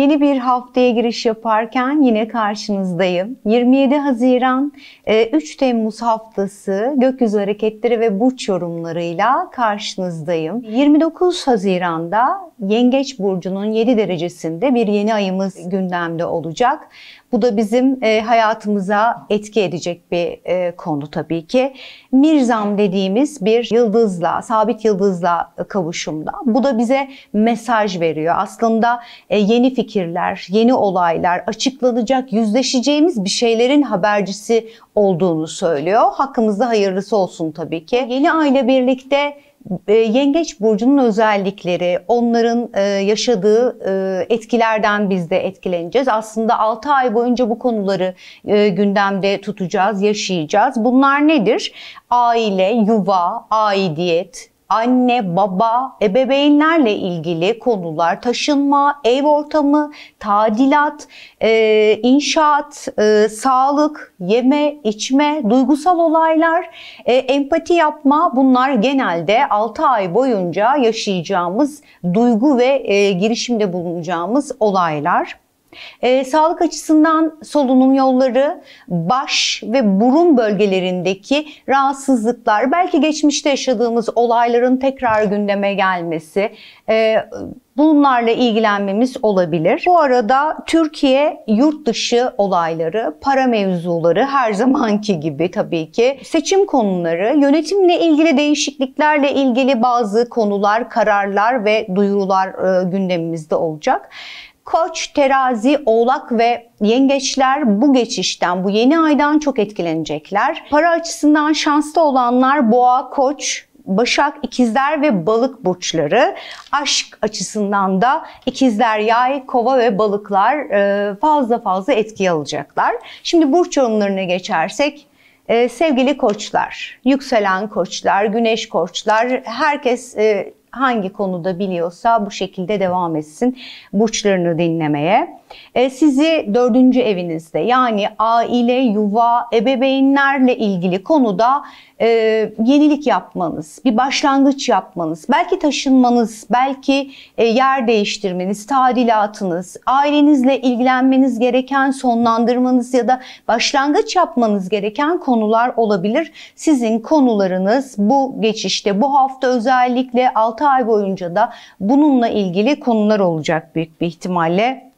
Yeni bir haftaya giriş yaparken yine karşınızdayım. 27 Haziran 3 e, Temmuz haftası gökyüzü hareketleri ve burç yorumlarıyla karşınızdayım. 29 Haziran'da Yengeç burcunun 7 derecesinde bir yeni ayımız gündemde olacak. Bu da bizim e, hayatımıza etki edecek bir e, konu tabii ki. Mirzam dediğimiz bir yıldızla, sabit yıldızla kavuşumda. Bu da bize mesaj veriyor. Aslında e, yeni fikirler, yeni olaylar, açıklanacak, yüzleşeceğimiz bir şeylerin habercisi olduğunu söylüyor. Hakkımızda hayırlısı olsun tabii ki. Yeni aile birlikte e, yengeç burcunun özellikleri, onların e, yaşadığı e, etkilerden biz de etkileneceğiz. Aslında 6 ay boyunca bu konuları gündemde tutacağız, yaşayacağız. Bunlar nedir? Aile, yuva, aidiyet, anne, baba, ebeveynlerle ilgili konular, taşınma, ev ortamı, tadilat, e, inşaat, e, sağlık, yeme, içme, duygusal olaylar, e, empati yapma bunlar genelde 6 ay boyunca yaşayacağımız duygu ve e, girişimde bulunacağımız olaylar. E, sağlık açısından solunum yolları, baş ve burun bölgelerindeki rahatsızlıklar, belki geçmişte yaşadığımız olayların tekrar gündeme gelmesi, e, bunlarla ilgilenmemiz olabilir. Bu arada Türkiye yurt dışı olayları, para mevzuları her zamanki gibi tabii ki seçim konuları, yönetimle ilgili değişikliklerle ilgili bazı konular, kararlar ve duyurular e, gündemimizde olacak. Koç, terazi, oğlak ve yengeçler bu geçişten, bu yeni aydan çok etkilenecekler. Para açısından şanslı olanlar boğa, koç, Başak, ikizler ve balık burçları. Aşk açısından da ikizler, yay, kova ve balıklar e, fazla fazla etki alacaklar. Şimdi burç yorumlarına geçersek e, sevgili koçlar, yükselen koçlar, güneş koçlar, herkes e, hangi konuda biliyorsa bu şekilde devam etsin burçlarını dinlemeye e, sizi dördüncü evinizde yani aile, yuva, ebeveynlerle ilgili konuda e, yenilik yapmanız, bir başlangıç yapmanız, belki taşınmanız, belki e, yer değiştirmeniz, tadilatınız, ailenizle ilgilenmeniz gereken, sonlandırmanız ya da başlangıç yapmanız gereken konular olabilir. Sizin konularınız bu geçişte, bu hafta özellikle 6 ay boyunca da bununla ilgili konular olacak büyük bir ihtimalle.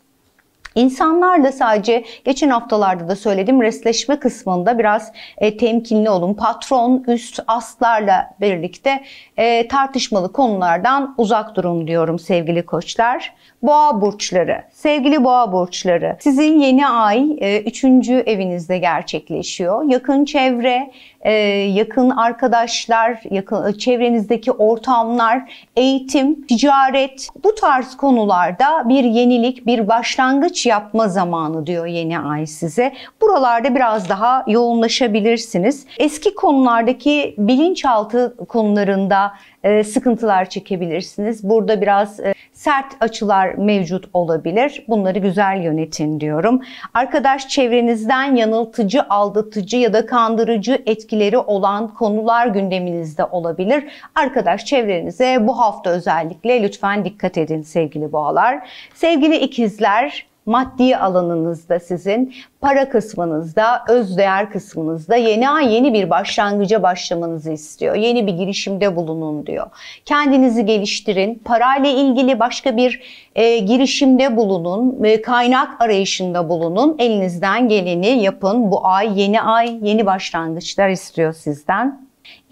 İnsanlar da sadece geçen haftalarda da söyledim resleşme kısmında biraz e, temkinli olun. Patron, üst aslarla birlikte e, tartışmalı konulardan uzak durun diyorum sevgili koçlar. Boğa burçları. Sevgili boğa burçları sizin yeni ay 3. E, evinizde gerçekleşiyor. Yakın çevre, ee, yakın arkadaşlar, yakın e, çevrenizdeki ortamlar, eğitim, ticaret bu tarz konularda bir yenilik, bir başlangıç yapma zamanı diyor yeni ay size. Buralarda biraz daha yoğunlaşabilirsiniz. Eski konulardaki bilinçaltı konularında e, sıkıntılar çekebilirsiniz. Burada biraz e, sert açılar mevcut olabilir. Bunları güzel yönetin diyorum. Arkadaş çevrenizden yanıltıcı, aldatıcı ya da kandırıcı etkileri olan konular gündeminizde olabilir. Arkadaş çevrenize bu hafta özellikle lütfen dikkat edin sevgili boğalar. Sevgili ikizler, maddi alanınızda sizin, para kısmınızda, öz değer kısmınızda yeni ay yeni bir başlangıca başlamanızı istiyor. Yeni bir girişimde bulunun diyor. Kendinizi geliştirin, parayla ilgili başka bir e, girişimde bulunun, e, kaynak arayışında bulunun. Elinizden geleni yapın. Bu ay yeni ay, yeni başlangıçlar istiyor sizden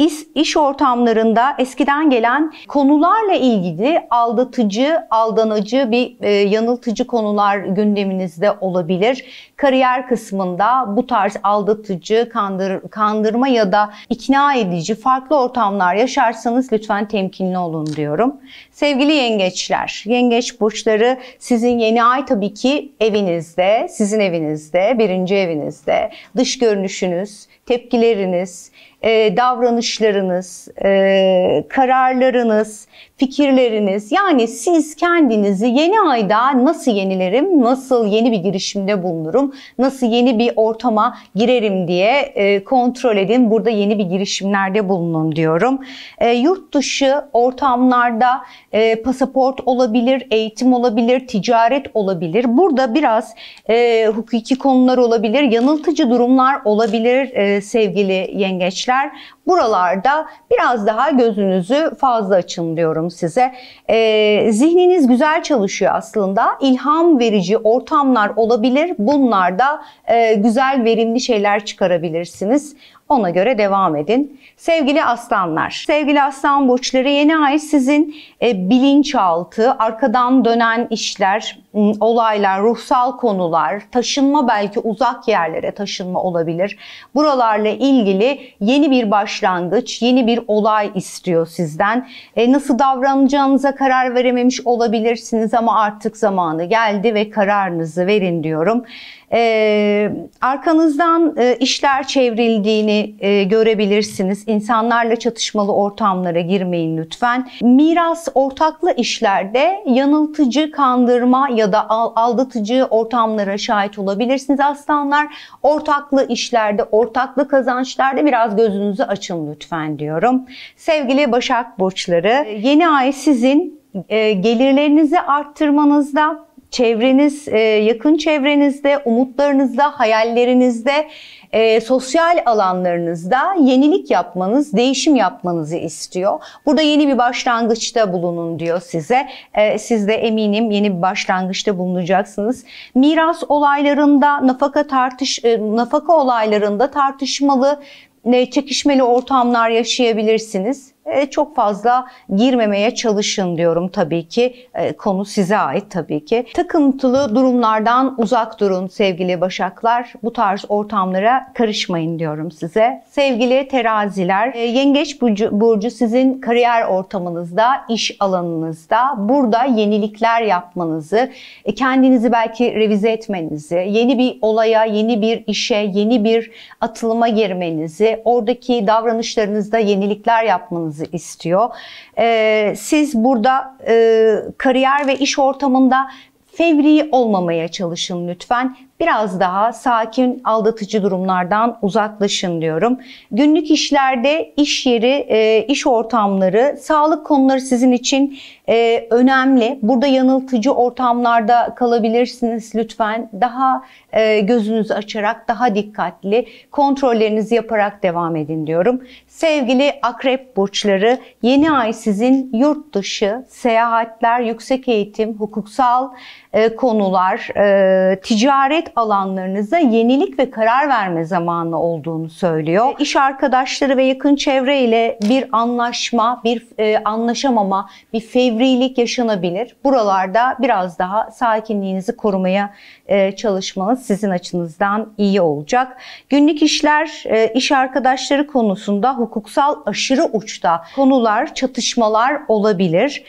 iş, iş ortamlarında eskiden gelen konularla ilgili aldatıcı, aldanıcı bir e, yanıltıcı konular gündeminizde olabilir. Kariyer kısmında bu tarz aldatıcı, kandır, kandırma ya da ikna edici farklı ortamlar yaşarsanız lütfen temkinli olun diyorum. Sevgili yengeçler, yengeç burçları sizin yeni ay tabii ki evinizde, sizin evinizde, birinci evinizde, dış görünüşünüz, tepkileriniz, e, davranış bakışlarınız, e, kararlarınız, fikirleriniz yani siz kendinizi yeni ayda nasıl yenilerim, nasıl yeni bir girişimde bulunurum, nasıl yeni bir ortama girerim diye e, kontrol edin. Burada yeni bir girişimlerde bulunun diyorum. E, yurt dışı ortamlarda e, pasaport olabilir, eğitim olabilir, ticaret olabilir. Burada biraz e, hukuki konular olabilir, yanıltıcı durumlar olabilir e, sevgili yengeçler. Buralar konularda biraz daha gözünüzü fazla açın diyorum size. E, zihniniz güzel çalışıyor aslında. İlham verici ortamlar olabilir. Bunlarda e, güzel verimli şeyler çıkarabilirsiniz. Ona göre devam edin. Sevgili aslanlar, sevgili aslan burçları yeni ay sizin e, bilinçaltı, arkadan dönen işler, olaylar, ruhsal konular, taşınma belki uzak yerlere taşınma olabilir. Buralarla ilgili yeni bir başlangıç, yeni bir olay istiyor sizden. E, nasıl davranacağınıza karar verememiş olabilirsiniz ama artık zamanı geldi ve kararınızı verin diyorum e, arkanızdan e, işler çevrildiğini e, görebilirsiniz. İnsanlarla çatışmalı ortamlara girmeyin lütfen. Miras ortaklı işlerde yanıltıcı, kandırma ya da aldatıcı ortamlara şahit olabilirsiniz aslanlar. Ortaklı işlerde, ortaklı kazançlarda biraz gözünüzü açın lütfen diyorum. Sevgili Başak Burçları, e, yeni ay sizin e, gelirlerinizi arttırmanızda, çevreniz, e, yakın çevrenizde, umutlarınızda, hayallerinizde, e, sosyal alanlarınızda yenilik yapmanız, değişim yapmanızı istiyor. Burada yeni bir başlangıçta bulunun diyor size. E, siz de eminim yeni bir başlangıçta bulunacaksınız. Miras olaylarında, nafaka tartış nafaka olaylarında tartışmalı, çekişmeli ortamlar yaşayabilirsiniz. E, çok fazla girmemeye çalışın diyorum tabii ki. E, konu size ait tabii ki. Takıntılı durumlardan uzak durun sevgili Başaklar. Bu tarz ortamlara karışmayın diyorum size. Sevgili teraziler, e, Yengeç burcu, burcu sizin kariyer ortamınızda, iş alanınızda. Burada yenilikler yapmanızı, kendinizi belki revize etmenizi, yeni bir olaya, yeni bir işe, yeni bir atılıma girmenizi, oradaki davranışlarınızda yenilikler yapmanızı olmanızı istiyor. E, siz burada e, kariyer ve iş ortamında fevri olmamaya çalışın lütfen biraz daha sakin, aldatıcı durumlardan uzaklaşın diyorum. Günlük işlerde, iş yeri, e, iş ortamları, sağlık konuları sizin için e, önemli. Burada yanıltıcı ortamlarda kalabilirsiniz lütfen. Daha e, gözünüzü açarak, daha dikkatli, kontrollerinizi yaparak devam edin diyorum. Sevgili akrep burçları, yeni ay sizin yurt dışı, seyahatler, yüksek eğitim, hukuksal konular, ticaret alanlarınıza yenilik ve karar verme zamanı olduğunu söylüyor. İş arkadaşları ve yakın çevre ile bir anlaşma, bir e, anlaşamama, bir fevrilik yaşanabilir. Buralarda biraz daha sakinliğinizi korumaya e, çalışmanız sizin açınızdan iyi olacak. Günlük işler, e, iş arkadaşları konusunda hukuksal aşırı uçta konular, çatışmalar olabilir.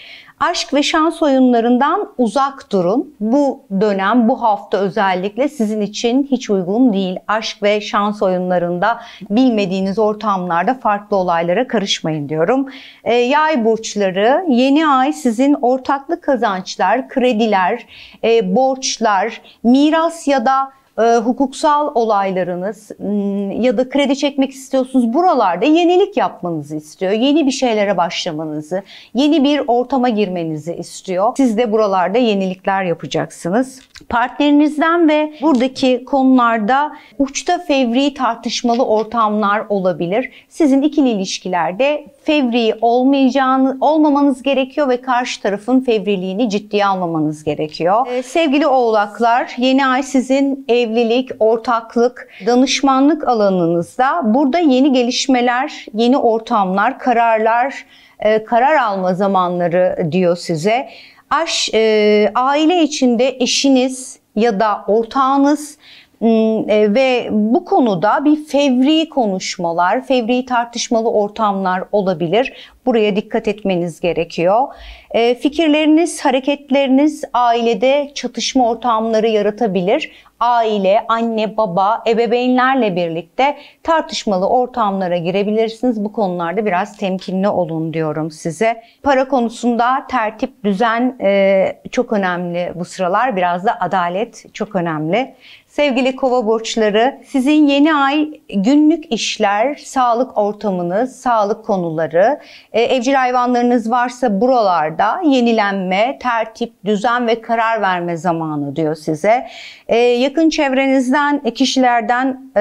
Aşk ve şans oyunlarından uzak durun. Bu dönem, bu hafta özellikle sizin için hiç uygun değil. Aşk ve şans oyunlarında bilmediğiniz ortamlarda farklı olaylara karışmayın diyorum. E, yay burçları, yeni ay sizin ortaklık kazançlar, krediler, e, borçlar, miras ya da e, hukuksal olaylarınız hmm, ya da kredi çekmek istiyorsunuz. Buralarda yenilik yapmanızı istiyor. Yeni bir şeylere başlamanızı, yeni bir ortama girmenizi istiyor. Siz de buralarda yenilikler yapacaksınız. Partnerinizden ve buradaki konularda uçta fevri tartışmalı ortamlar olabilir. Sizin ikili ilişkilerde fevri olmayacağını olmamanız gerekiyor ve karşı tarafın fevriliğini ciddiye almamanız gerekiyor. Ee, sevgili oğlaklar, yeni ay sizin ev Evlilik, ortaklık, danışmanlık alanınızda burada yeni gelişmeler, yeni ortamlar, kararlar, e, karar alma zamanları diyor size. Aş, e, aile içinde eşiniz ya da ortağınız Hmm, e, ve bu konuda bir fevri konuşmalar, fevri tartışmalı ortamlar olabilir. Buraya dikkat etmeniz gerekiyor. E, fikirleriniz, hareketleriniz ailede çatışma ortamları yaratabilir. Aile, anne, baba, ebeveynlerle birlikte tartışmalı ortamlara girebilirsiniz. Bu konularda biraz temkinli olun diyorum size. Para konusunda tertip, düzen e, çok önemli bu sıralar. Biraz da adalet çok önemli. Sevgili kova burçları, sizin yeni ay günlük işler, sağlık ortamınız, sağlık konuları, e, evcil hayvanlarınız varsa buralarda yenilenme, tertip, düzen ve karar verme zamanı diyor size. E, yakın çevrenizden, e, kişilerden,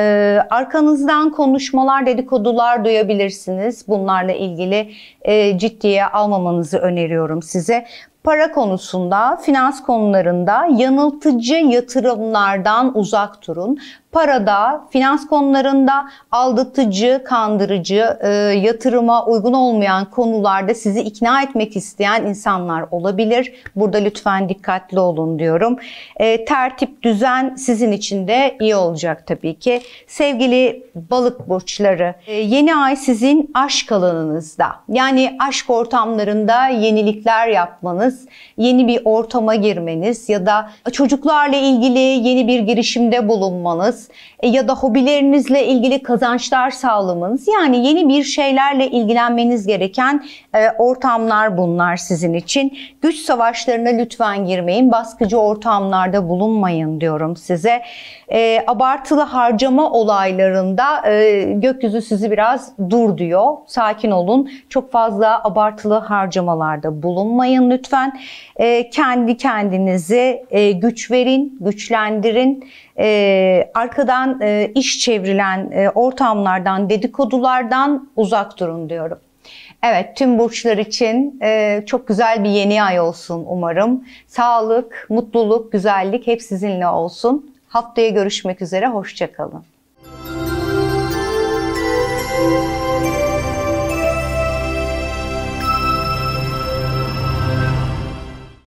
arkanızdan konuşmalar, dedikodular duyabilirsiniz. Bunlarla ilgili ciddiye almamanızı öneriyorum size para konusunda, finans konularında yanıltıcı yatırımlardan uzak durun parada, finans konularında aldatıcı, kandırıcı, e, yatırıma uygun olmayan konularda sizi ikna etmek isteyen insanlar olabilir. Burada lütfen dikkatli olun diyorum. E, tertip, düzen sizin için de iyi olacak tabii ki. Sevgili balık burçları, e, yeni ay sizin aşk alanınızda. Yani aşk ortamlarında yenilikler yapmanız, yeni bir ortama girmeniz ya da çocuklarla ilgili yeni bir girişimde bulunmanız, yapmanız e, ya da hobilerinizle ilgili kazançlar sağlamanız yani yeni bir şeylerle ilgilenmeniz gereken e, ortamlar bunlar sizin için. Güç savaşlarına lütfen girmeyin. Baskıcı ortamlarda bulunmayın diyorum size. E, abartılı harcama olaylarında gökyüzü sizi biraz dur diyor. Sakin olun. Çok fazla abartılı harcamalarda bulunmayın lütfen. kendi kendinizi güç verin, güçlendirin e, arkadan e, iş çevrilen e, ortamlardan, dedikodulardan uzak durun diyorum. Evet, tüm burçlar için e, çok güzel bir yeni ay olsun umarım. Sağlık, mutluluk, güzellik hep sizinle olsun. Haftaya görüşmek üzere, hoşçakalın.